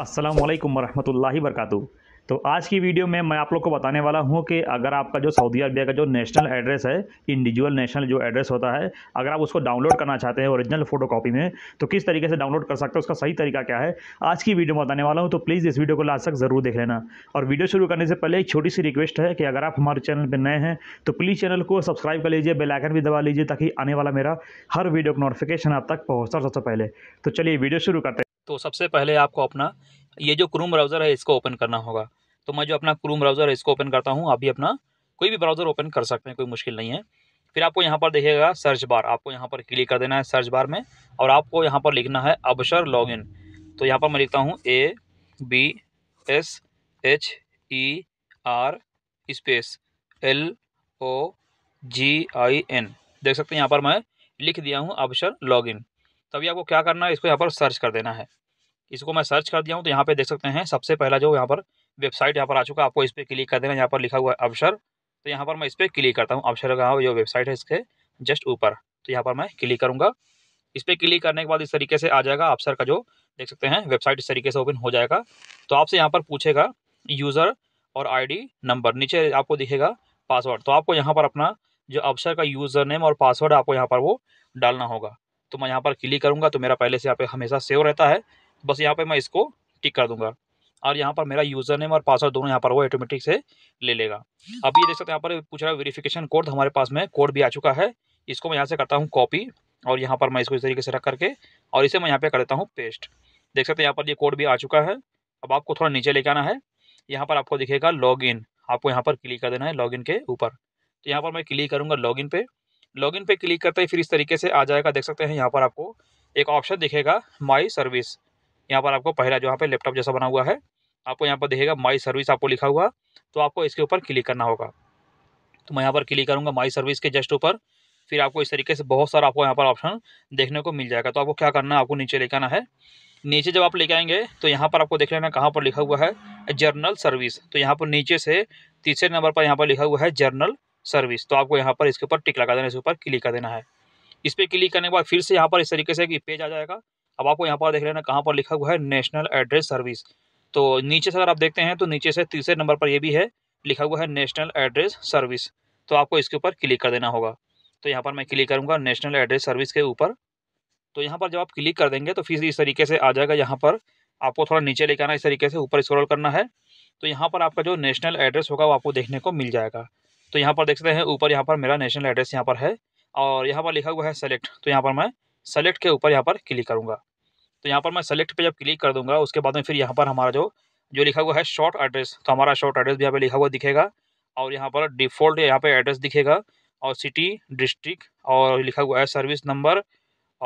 Aslam वरहमतुल्ला work तो आज की वीडियो में मैं आप लोग को बताने वाला हूं कि अगर आपका जो सऊदी अरबिया का जो नेशनल एड्रेस है इंडिविजुअल नेशनल जो एड्रेस होता है अगर आप उसको डाउनलोड करना चाहते हैं ओरिजिनल फोटो कॉपी में तो किस तरीके से डाउनलोड कर सकते हैं उसका सही तरीका क्या है आज की वीडियो में बताने वाला हूँ तो प्लीज़ इस वीडियो को लास्ट तक ज़रूर देख लेना और वीडियो शुरू करने से पहले एक छोटी सी रिक्वेस्ट है कि अगर आप हमारे चैनल पर नए हैं तो प्लीज़ चैनल को सब्सक्राइब कर लीजिए बेलाइकन भी दबा लीजिए ताकि आने वाला मेरा हर वीडियो का नोटिफिकेशन आप तक पहुँचता सबसे पहले तो चलिए वीडियो शुरू करते हैं तो सबसे पहले आपको अपना ये जो क्रूम ब्राउज़र है इसको ओपन करना होगा तो मैं जो अपना क्रूम ब्राउज़र है इसको ओपन करता हूँ आप भी अपना कोई भी ब्राउज़र ओपन कर सकते हैं कोई मुश्किल नहीं है फिर आपको यहाँ पर देखिएगा सर्च बार आपको यहाँ पर क्लिक कर देना है सर्च बार में और आपको यहाँ पर लिखना है अबसर लॉगिन तो यहाँ पर मैं लिखता हूँ A B S H E R space L O G I N देख सकते हैं यहाँ पर मैं लिख दिया हूँ अबसर लॉगिन तभी आपको क्या करना है इसको यहाँ पर सर्च कर देना है इसको मैं सर्च कर दिया हूँ तो यहाँ पे देख सकते हैं सबसे पहला जो यहाँ पर वेबसाइट यहाँ पर आ चुका है आपको इस पर क्लिक कर देना यहाँ पर लिखा हुआ है अवसर तो यहाँ पर मैं इस पर क्लिक करता हूँ अवसर का जो वेबसाइट है इसके जस्ट ऊपर तो यहाँ पर मैं क्लिक करूँगा इस पर क्लिक करने के बाद इस तरीके से आ जाएगा अवसर का जो देख सकते हैं वेबसाइट इस तरीके से ओपन हो जाएगा तो आपसे यहाँ पर पूछेगा यूज़र और आई नंबर नीचे आपको दिखेगा पासवर्ड तो आपको यहाँ पर अपना जो अवसर का यूज़र नेम और पासवर्ड आपको यहाँ पर वो डालना होगा तो मैं यहाँ पर क्लिक करूँगा तो मेरा पहले से यहाँ पे हमेशा सेव रहता है बस यहाँ पे मैं इसको टिक कर दूंगा और यहाँ पर मेरा यूज़र नेम और पासवर्ड दोनों यहाँ पर वो ऑटोमेटिक से ले लेगा अब ये देख सकते हैं यहाँ पर पूछ रहा है वेरीफिकेशन कोड हमारे पास में कोड भी आ चुका है इसको मैं यहाँ से करता हूँ कॉपी और यहाँ पर मैं इसको इस तरीके से रख करके और इसे मैं यहाँ पर कर देता हूँ पेस्ट देख सकते हैं यहाँ पर ये कोड भी आ चुका है अब आपको थोड़ा नीचे लेके आना है यहाँ पर आपको दिखेगा लॉगिन आपको यहाँ पर क्लिक कर देना है लॉगिन के ऊपर तो यहाँ पर मैं क्लिक करूँगा लॉगिन पर लॉगिन पे क्लिक करते ही फिर इस तरीके से आ जाएगा देख सकते हैं यहाँ पर आपको एक ऑप्शन दिखेगा माई सर्विस यहाँ पर आपको पहला जो यहाँ पे लैपटॉप जैसा बना हुआ है आपको यहाँ पर दिखेगा माई सर्विस आपको लिखा हुआ तो आपको इसके ऊपर क्लिक करना होगा तो मैं यहाँ पर क्लिक करूँगा माई सर्विस के जस्ट ऊपर फिर आपको इस तरीके से बहुत सारा आपको यहाँ पर ऑप्शन देखने को मिल जाएगा तो आपको क्या करना है आपको नीचे लेकर आना है नीचे जब आप लेके आएंगे तो यहाँ पर आपको देख लेना कहाँ पर लिखा हुआ है जर्नल सर्विस तो यहाँ पर नीचे से तीसरे नंबर पर यहाँ पर लिखा हुआ है जर्नल सर्विस तो आपको यहाँ पर इसके ऊपर टिक लगा देना इसके ऊपर क्लिक कर देना है इस पर क्लिक करने के बाद फिर से यहाँ पर इस तरीके से एक पेज आ जाएगा अब आपको यहाँ पर देख लेना कहाँ पर लिखा हुआ है नेशनल एड्रेस सर्विस तो नीचे से अगर आप देखते हैं तो नीचे से तीसरे नंबर पर ये भी है लिखा हुआ है नेशनल एड्रेस सर्विस तो आपको इसके ऊपर क्लिक कर देना होगा तो यहाँ पर मैं क्लिक करूँगा नेशनल एड्रेस सर्विस के ऊपर तो यहाँ पर जब आप क्लिक कर देंगे तो फिर इस तरीके से आ जाएगा यहाँ पर आपको थोड़ा नीचे लेकर आना इस तरीके से ऊपर स्क्रॉल करना है तो यहाँ पर आपका जो नेशनल एड्रेस होगा वो आपको देखने को मिल जाएगा तो यहाँ पर देख सकते हैं ऊपर यहाँ पर मेरा नेशनल एड्रेस यहाँ पर है और यहाँ पर लिखा हुआ है सेलेक्ट तो यहाँ पर मैं सेलेक्ट के ऊपर यहाँ पर क्लिक करूँगा तो यहाँ पर मैं सेलेक्ट पे जब क्लिक कर दूँगा उसके बाद में फिर यहाँ पर हमारा जो जो लिखा हुआ है शॉर्ट एड्रेस तो हमारा शॉर्ट एड्रेस भी यहाँ पर लिखा हुआ दिखेगा और यहाँ पर डिफ़ॉल्ट यहाँ पर एड्रेस दिखेगा और सिटी डिस्ट्रिक्ट और लिखा हुआ है सर्विस नंबर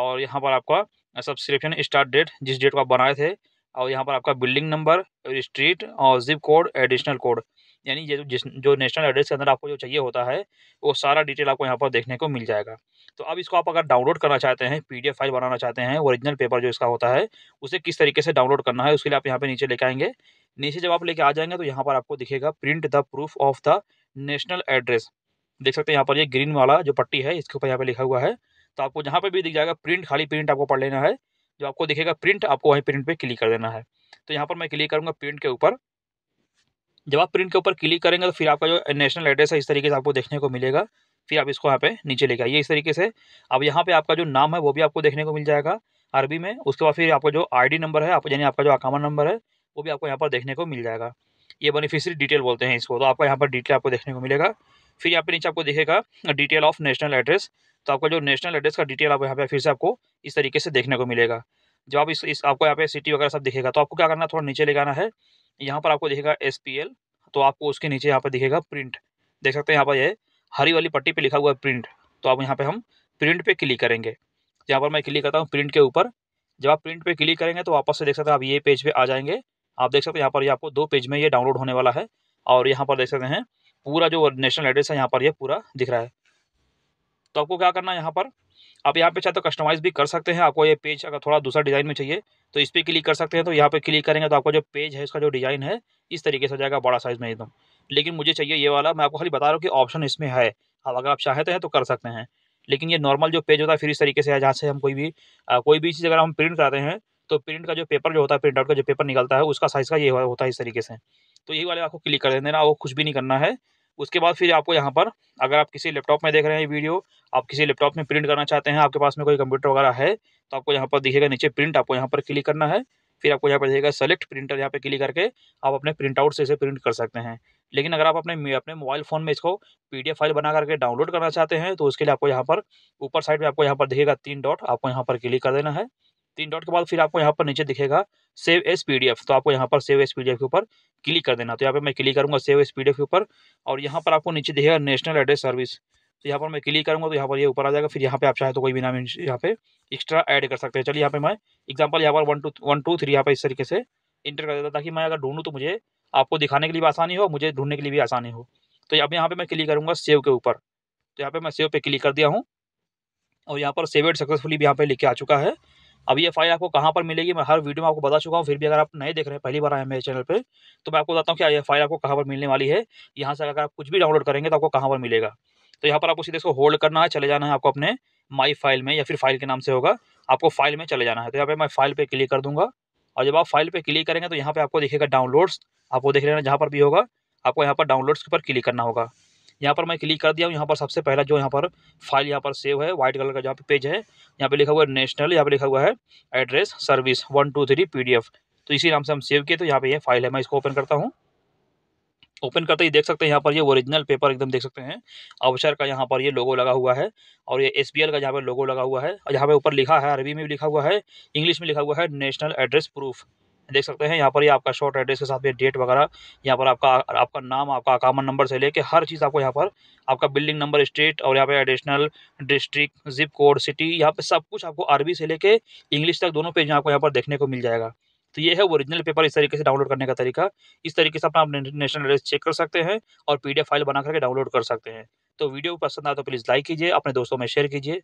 और यहाँ पर आपका सब्सक्रिप्शन स्टार्ट डेट जिस डेट को आप बनाए थे और यहाँ पर आपका बिल्डिंग नंबर स्ट्रीट और जिप कोड एडिशनल कोड यानी ये जिस जो नेशनल एड्रेस के अंदर आपको जो चाहिए होता है वो सारा डिटेल आपको यहाँ पर देखने को मिल जाएगा तो अब इसको आप अगर डाउनलोड करना चाहते हैं पीडीएफ फाइल बनाना चाहते हैं ओरिजिनल पेपर जो इसका होता है उसे किस तरीके से डाउनलोड करना है उसके लिए आप यहाँ पर नीचे लेके आएंगे नीचे जब आप लेके आ जाएंगे तो यहाँ पर आपको दिखेगा print the proof of the national address देख सकते हैं यहाँ पर ये ग्रीन वाला जो पट्टी है इसके ऊपर यहाँ पर लिखा हुआ है तो आपको जहाँ पर भी दिख जाएगा प्रिंट खाली प्रिंट आपको पढ़ लेना है जो आपको दिखेगा प्रिंट आपको वहीं प्रिंट पे क्लिक कर देना है तो यहाँ पर मैं क्लिक करूँगा प्रिंट के ऊपर जब आप प्रिंट के ऊपर क्लिक करेंगे तो फिर आपका जो नेशनल एड्रेस है इस तरीके से आपको देखने को मिलेगा फिर आप इसको यहाँ पे नीचे लेके आइए इस तरीके से अब यहाँ पे आपका जो नाम है वो भी आपको देखने को मिल जाएगा अरबी में उसके बाद फिर आपका जो आईडी नंबर है आप यानी आपका जो अकाउंट नंबर है वो भी आपको यहाँ पर देखने को मिल जाएगा ये बेनिफिशियरी डिटेल बोलते हैं इसको तो आपका यहाँ पर डिटेल आपको देखने को मिलेगा फिर यहाँ पे नीचे आपको देखेगा डिटेल ऑफ नेशनल एड्रेस तो आपका जो नेशनल एड्रेस का डिटेल आप यहाँ पे फिर से आपको इस तरीके से देखने को मिलेगा जब आप इस, इस आपको यहाँ पे सिटी वगैरह सब दिखेगा तो आपको क्या करना है थोड़ा नीचे ले जाना है यहाँ पर आपको दिखेगा एस तो आपको उसके नीचे यहाँ पर दिखेगा प्रिंट देख सकते हैं यहाँ पर यह हरी वाली पट्टी पर लिखा हुआ है प्रिंट तो आप यहाँ पर हम प्रिंट पर क्लिक करेंगे यहाँ पर मैं क्लिक करता हूँ प्रिंट के ऊपर जब आप प्रिंट पर क्लिक करेंगे तो वापस से देख सकते हैं आप ये पेज पर आ जाएंगे आप देख सकते हैं यहाँ पर ये आपको दो पेज में ये डाउनलोड होने वाला है और यहाँ पर देख सकते हैं पूरा जो नेशनल एड्रेस है यहाँ पर ये यह पूरा दिख रहा है तो आपको क्या करना है यहाँ पर आप यहाँ पे चाहे तो कस्टमाइज़ भी कर सकते हैं आपको ये पेज अगर थोड़ा दूसरा डिज़ाइन में चाहिए तो इस पर क्लिक कर सकते हैं तो यहाँ पे क्लिक करेंगे तो आपका जो पेज है इसका जो डिज़ाइन है इस तरीके से जाएगा बड़ा साइज़ में एकदम लेकिन मुझे चाहिए ये वाला मैं आपको खाली बता रहा हूँ कि ऑप्शन इसमें है अब अगर आप चाहते तो हैं तो कर सकते हैं लेकिन ये नॉर्मल जो पेज होता है फिर इस तरीके से है जहाँ से हम कोई भी कोई भी चीज़ अगर हम प्रिंट कराते हैं तो प्रिंट का जो पेपर जो होता है प्रिंट आउट का जो पेपर निकलता है उसका साइज़ का ये होता है इस तरीके से तो यही वाले आपको क्लिक कर देना वो कुछ भी नहीं करना है उसके बाद फिर आपको यहाँ पर अगर आप किसी लैपटॉप में देख रहे हैं वीडियो आप किसी लैपटॉप में प्रिंट करना चाहते हैं आपके पास में कोई कंप्यूटर वगैरह है तो आपको यहाँ पर दिखेगा नीचे प्रिंट आपको यहाँ पर क्लिक करना है फिर आपको यहाँ पर दिखेगा सेलेक्ट प्रिंटर यहाँ पर क्लिक करके आप अपने प्रिंट आउट से इसे प्रिंट कर सकते हैं लेकिन अगर आप अपने अपने मोबाइल फ़ोन में इसको पीडीएफ फाइल बना करके डाउनलोड करना चाहते हैं तो उसके लिए आपको यहाँ पर ऊपर साइड में आपको यहाँ पर दिखेगा तीन डॉट आपको यहाँ पर क्लिक कर देना है तीन डॉट के बाद फिर आपको यहाँ पर नीचे दिखेगा सेव एस पी तो आपको यहाँ पर सेव एस पी के ऊपर क्लिक कर देना तो यहाँ पर मैं क्लिक करूँगा सेव एस पी के ऊपर और यहाँ पर आपको नीचे दिखेगा नेशनल एड्रेस सर्विस तो यहाँ पर मैं क्लिक करूँगा तो यहाँ पर ये ऊपर आ जाएगा फिर यहाँ पे आप चाहे तो कोई भी नाम यहाँ पे एक्स्ट्रा ऐड कर सकते हैं चलिए यहाँ पे मैं एग्जांपल यहाँ पर one two one two three यहाँ पर इस तरीके से इंटर कर देता ताकि मैं अगर ढूंढूँ तो मुझे आपको दिखाने के लिए भी आसानी हो मुझे ढूंढने के लिए भी आसानी हो तो यहाँ पर यहाँ पर मैं क्लिक करूँगा सेव के ऊपर तो यहाँ पर मैं सेव पे क्लिक कर दिया हूँ और यहाँ पर सेवेड सक्सेसफुली भी यहाँ पर लिख के आ चुका है अब ये फाइल आपको कहाँ पर मिलेगी मैं हर वीडियो में आपको बता चुका हूँ फिर भी अगर आप नए देख रहे हैं पहली बार आए मेरे चैनल पर तो मैं आपको बताता हूँ कि ये फाइल आपको कहाँ पर मिलने वाली है यहाँ से अगर आप कुछ भी डाउनलोड करेंगे तो आपको कहाँ पर मिलेगा तो यहाँ पर आपको सीधे इसको होल्ड करना है चले जाना है आपको अपने माई फाइल में या फिर फाइल के नाम से होगा आपको फाइल में चले जाना है तो यहाँ पर मैं फाइल पर क्लिक कर दूँगा और जब आप फाइल पे क्लिक करेंगे तो यहाँ पर आपको देखेगा डाउनलोड्स आपको देख लेना जहाँ पर भी होगा आपको यहाँ पर डाउनलोड्स के ऊपर क्लिक करना होगा यहाँ पर मैं क्लिक कर दिया हूँ यहाँ पर सबसे पहला जो यहाँ पर फाइल यहाँ पर सेव है व्हाइट कलर का जहाँ पे पेज है यहाँ पे लिखा हुआ है नेशनल यहाँ पे लिखा हुआ है address service one two three P तो इसी नाम से हम सेव किए तो यहाँ पे ये यह फाइल है मैं इसको ओपन करता हूँ ओपन करते ही देख सकते हैं यहाँ पर ये ओरिजिनल पेपर एकदम देख सकते हैं अवसर का यहाँ पर ये लोगो लगा हुआ है और ये एस का यहाँ पर लोगो लगा हुआ है और यहाँ पे ऊपर लिखा है अरबी में भी लिखा हुआ है इंग्लिश में लिखा हुआ है नेशनल एड्रेस प्रूफ देख सकते हैं यहाँ पर ये आपका शॉर्ट एड्रेस के साथ में डेट वगैरह यहाँ पर आपका आपका नाम आपका अकाउंट नंबर से लेके हर चीज़ आपको यहाँ पर आपका बिल्डिंग नंबर स्टेट और यहाँ पे additional district zip code city यहाँ पे सब कुछ आपको अरबी से लेके इंग्लिश तक दोनों पेज आपको यहाँ पर देखने को मिल जाएगा तो ये है ओरिजिनल पेपर इस तरीके से डाउनलोड करने का तरीका इस तरीके से अपना आप नेशनल एड्रेस चेक कर सकते हैं और पी फाइल बना करके डाउनलोड कर सकते हैं तो वीडियो पसंद आए तो प्लीज़ लाइक कीजिए अपने दोस्तों में शेयर कीजिए